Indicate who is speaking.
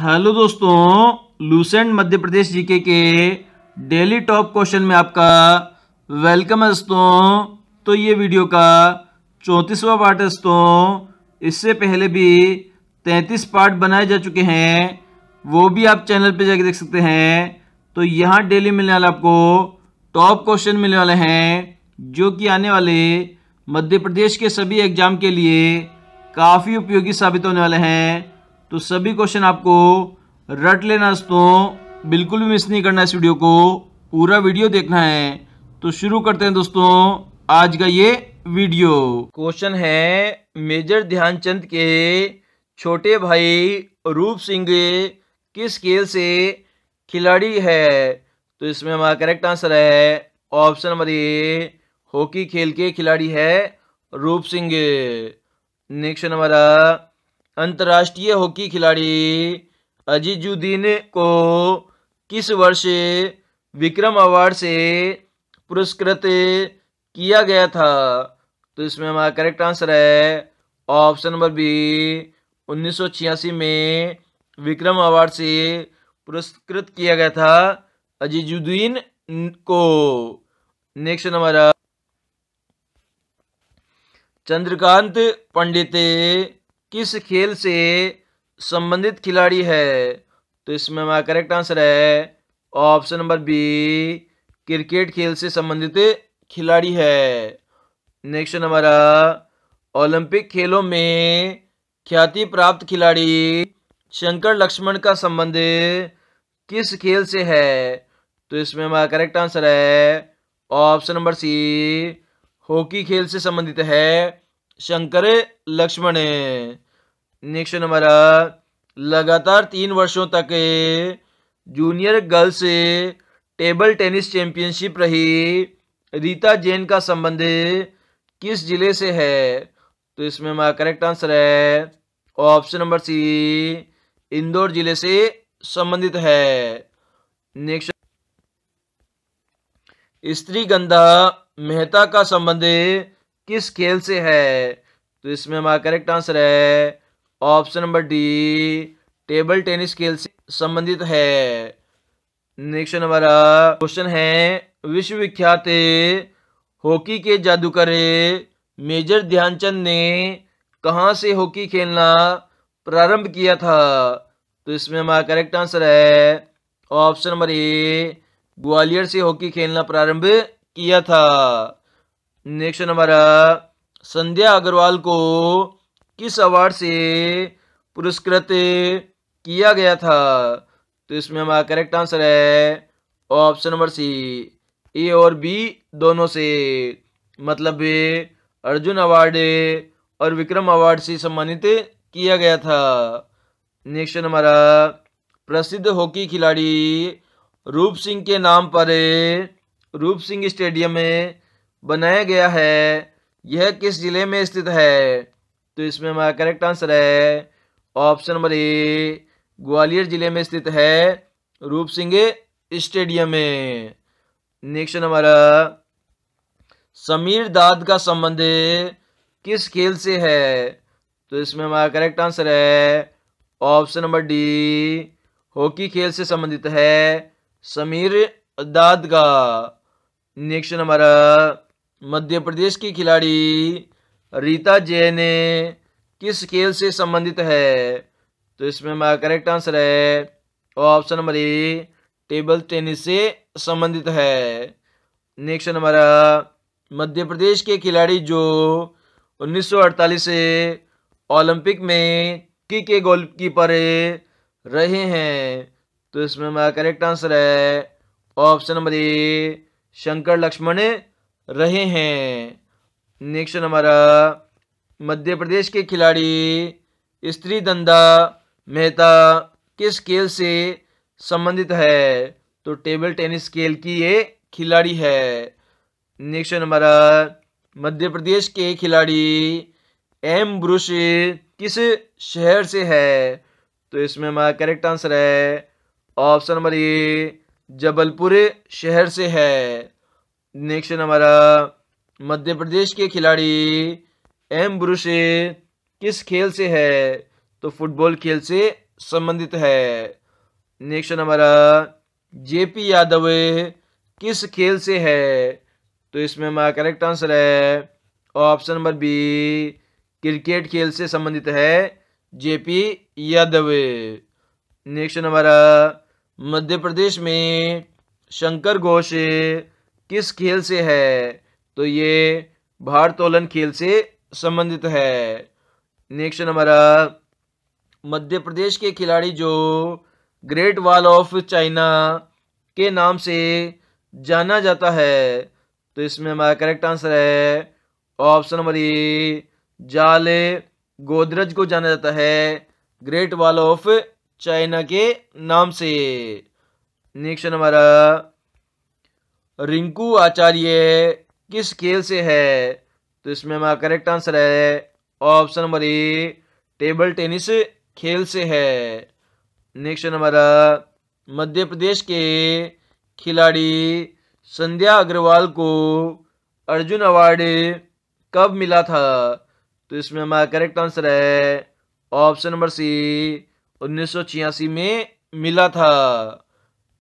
Speaker 1: hello दोस्तों Lucent Madhya Pradesh GK के daily top question में आपका वेलकम है दोस्तों तो ये वीडियो का चौंतीसवा पार्ट है दोस्तों इससे पहले भी तैंतीस पार्ट बनाए जा चुके हैं वो भी आप चैनल पे जाके देख सकते हैं तो यहाँ डेली मिलने वाला आपको टॉप क्वेश्चन मिलने वाले हैं जो कि आने वाले मध्य प्रदेश के सभी एग्जाम के लिए काफ़ी उपयोगी साबित होने वाले हैं तो सभी क्वेश्चन आपको रट लेना दोस्तों बिल्कुल भी मिस नहीं करना इस वीडियो को पूरा वीडियो देखना है तो शुरू करते हैं दोस्तों आज का ये वीडियो क्वेश्चन है मेजर ध्यानचंद के छोटे भाई रूप सिंह किस खेल से खिलाड़ी है तो इसमें हमारा करेक्ट आंसर है ऑप्शन नंबर ए हॉकी खेल के खिलाड़ी है रूप सिंह नेक्स्ट हमारा अंतर्राष्ट्रीय हॉकी खिलाड़ी अजीजुद्दीन को किस वर्ष विक्रम अवार्ड से पुरस्कृत किया गया था तो इसमें हमारा करेक्ट आंसर है ऑप्शन नंबर बी 1986 में विक्रम अवार्ड से पुरस्कृत किया गया था अजीजुद्दीन को नेक्स्ट हमारा चंद्रकांत पंडित किस खेल से संबंधित खिलाड़ी है तो इसमें हमारा करेक्ट आंसर है ऑप्शन नंबर बी क्रिकेट खेल से संबंधित खिलाड़ी है नेक्स्ट हमारा ओलंपिक खेलों में ख्याति प्राप्त खिलाड़ी शंकर लक्ष्मण का संबंध किस खेल से है तो इसमें हमारा करेक्ट आंसर है ऑप्शन नंबर सी हॉकी खेल से संबंधित है शंकर लक्ष्मण नेक्स्ट नंबर लगातार तीन वर्षों तक junior girls table tennis championship रही रीता जैन का संबंध किस जिले से है तो इसमें हमारा करेक्ट आंसर है ऑप्शन नंबर सी इंदौर जिले से संबंधित है नेक्स्ट स्त्री गंधा मेहता का संबंध किस खेल से है तो इसमें हमारा करेक्ट आंसर है option number D table tennis खेल से संबंधित है नेक्स्ट हमारा क्वेश्चन है विश्वविख्यात हॉकी के जादूगर मेजर ध्यानचंद ने कहाँ से हॉकी खेलना प्रारंभ किया था तो इसमें हमारा करेक्ट आंसर है ऑप्शन नंबर ए ग्वालियर से हॉकी खेलना प्रारंभ किया था नेक्स्ट हमारा संध्या अग्रवाल को किस अवार्ड से पुरस्कृत किया गया था तो इसमें हमारा करेक्ट आंसर है ऑप्शन नंबर सी ए और बी दोनों से मतलब अर्जुन अवार्ड और विक्रम अवार्ड से सम्मानित किया गया था नेक्स्ट हमारा uh, प्रसिद्ध हॉकी खिलाड़ी रूप सिंह के नाम पर रूप सिंह स्टेडियम में बनाया गया है यह किस जिले में स्थित है तो इसमें हमारा करेक्ट आंसर है ऑप्शन नंबर ए ग्वालियर जिले में स्थित है रूप सिंह स्टेडियम में नेक्स्ट हमारा समीर दाद का संबंध किस खेल से है तो इसमें हमारा करेक्ट आंसर है ऑप्शन नंबर डी हॉकी खेल से संबंधित है समीर दाद का नेक्स्ट हमारा मध्य प्रदेश की खिलाड़ी रीता जैन किस खेल से संबंधित है तो इसमें हमारा करेक्ट आंसर है option number A table tennis से संबंधित है नेक्स्ट हमारा मध्य प्रदेश के खिलाड़ी जो 1948 से ओलंपिक में की के गोलकीपर रहे हैं तो इसमें हमारा करेक्ट आंसर है option number A Shankar Laxman रहे हैं नेक्स्ट हमारा मध्य प्रदेश के खिलाड़ी स्त्री दंदा मेहता किस खेल से संबंधित है तो टेबल टेनिस खेल की ये खिलाड़ी है नेक्स्ट हमारा मध्य प्रदेश के खिलाड़ी एम ब्रुश किस शहर से है तो इसमें हमारा करेक्ट आंसर है ऑप्शन नंबर ए जबलपुर शहर से है नेक्स्ट हमारा मध्य प्रदेश के खिलाड़ी एम ब्रुशे किस खेल से है तो फुटबॉल खेल से संबंधित है नेक्स्ट हमारा जेपी यादव किस खेल से है तो इसमें हमारा करेक्ट आंसर है ऑप्शन नंबर बी क्रिकेट खेल से संबंधित है जेपी यादव नेक्स्ट हमारा मध्य प्रदेश में शंकर घोष किस खेल से है तो ये भारतोलन खेल से संबंधित है नेक्स्ट हमारा मध्य प्रदेश के खिलाड़ी जो ग्रेट वॉल ऑफ चाइना के नाम से जाना जाता है तो इसमें हमारा करेक्ट आंसर है ऑप्शन नंबर ए जाले गोदरज को जाना जाता है ग्रेट वॉल ऑफ चाइना के नाम से नेक्स्ट हमारा रिंकू आचार्य किस खेल से है तो इसमें हमारा करेक्ट आंसर है option number A table tennis खेल से है नेक्स्ट हमारा मध्य प्रदेश के खिलाड़ी संध्या अग्रवाल को अर्जुन अवार्ड कब मिला था तो इसमें हमारा करेक्ट आंसर है ऑप्शन नंबर सी उन्नीस में मिला था